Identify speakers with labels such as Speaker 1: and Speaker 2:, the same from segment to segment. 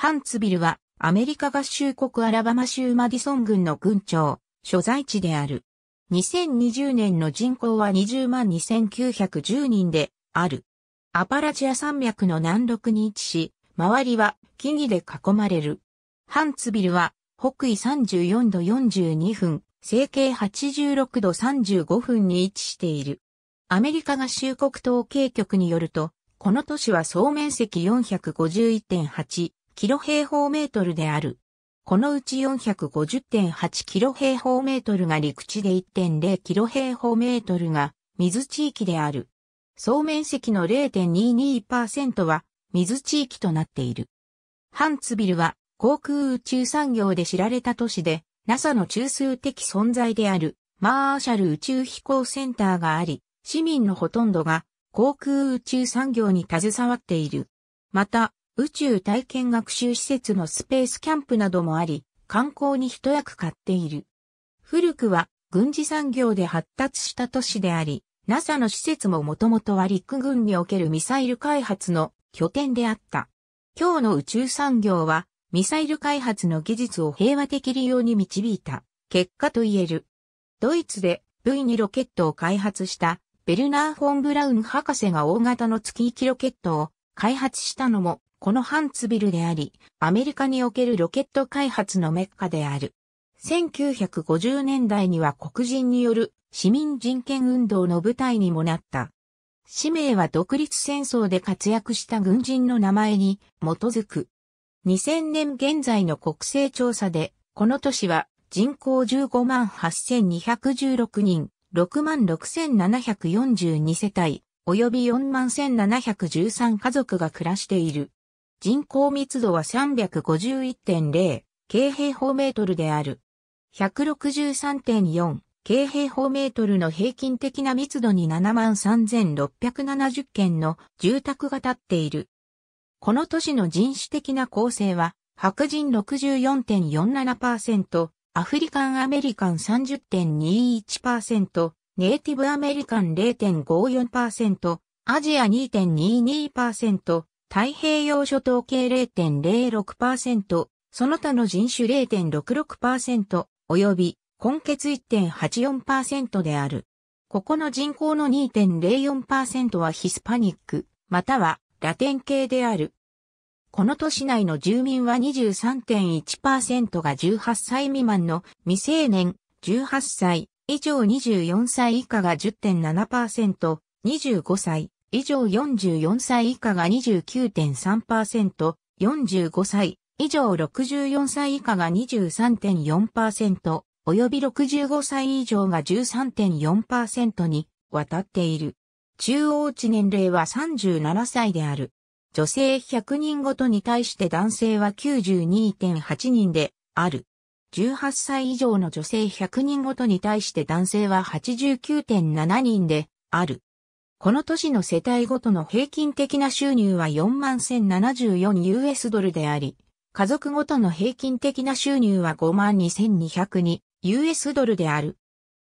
Speaker 1: ハンツビルはアメリカ合衆国アラバマ州マディソン郡の郡庁、所在地である。2020年の人口は20万2910人である。アパラチア山脈の南麓に位置し、周りは木々で囲まれる。ハンツビルは北緯34度42分、西経86度35分に位置している。アメリカ合衆国統計局によると、この都市は総面積451.8キロ平方メートルである。このうち450.8キロ平方メートルが陸地で1.0キロ平方メートルが水地域である。総面積の0.22%は水地域となっている。ハンツビルは航空宇宙産業で知られた都市で NASA の中枢的存在であるマーシャル宇宙飛行センターがあり、市民のほとんどが航空宇宙産業に携わっている。また、宇宙体験学習施設のスペースキャンプなどもあり、観光に一役買っている。古くは軍事産業で発達した都市であり、NASA の施設ももともとは陸軍におけるミサイル開発の拠点であった。今日の宇宙産業は、ミサイル開発の技術を平和的利用に導いた結果と言える。ドイツで V2 ロケットを開発したベルナー・フォン・ブラウン博士が大型の月行きロケットを開発したのもこのハンツビルであり、アメリカにおけるロケット開発のメッカである。1950年代には黒人による市民人権運動の舞台にもなった。氏名は独立戦争で活躍した軍人の名前に基づく。2000年現在の国勢調査で、この都市は人口15万8216人、6万6742世帯、及び4万1713家族が暮らしている。人口密度は351.0京平方メートルである。163.4京平方メートルの平均的な密度に73,670件の住宅が建っている。この都市の人種的な構成は、白人64.47%、アフリカンアメリカン30.21%、ネイティブアメリカン0.54%、アジア2.22%、太平洋諸島系0.06%、その他の人種0.66%、及び、根血1.84%である。ここの人口の2.04%はヒスパニック、またはラテン系である。この都市内の住民は23.1%が18歳未満の未成年、18歳以上24歳以下が10.7%、25歳以上44歳以下が29.3%、45歳以上64歳以下が23.4%、及び65歳以上が13.4%に渡っている。中央値年齢は37歳である。女性100人ごとに対して男性は92.8人である。18歳以上の女性100人ごとに対して男性は89.7人である。この年の世帯ごとの平均的な収入は 41,074US ドルであり、家族ごとの平均的な収入は 52,202US ドルである。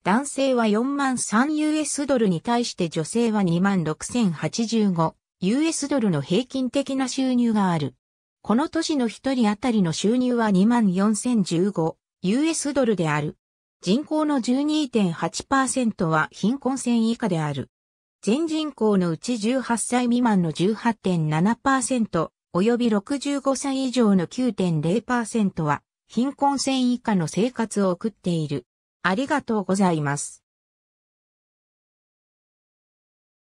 Speaker 1: 男性は4 3 0 u s ドルに対して女性は 26,085US ドルの平均的な収入がある。この年の一人当たりの収入は 24,015US ドルである。人口の12.8%は貧困線以下である。全人口のうち18歳未満の18.7%、及び65歳以上の9.0%は、貧困線以下の生活を送っている。ありがとうございます。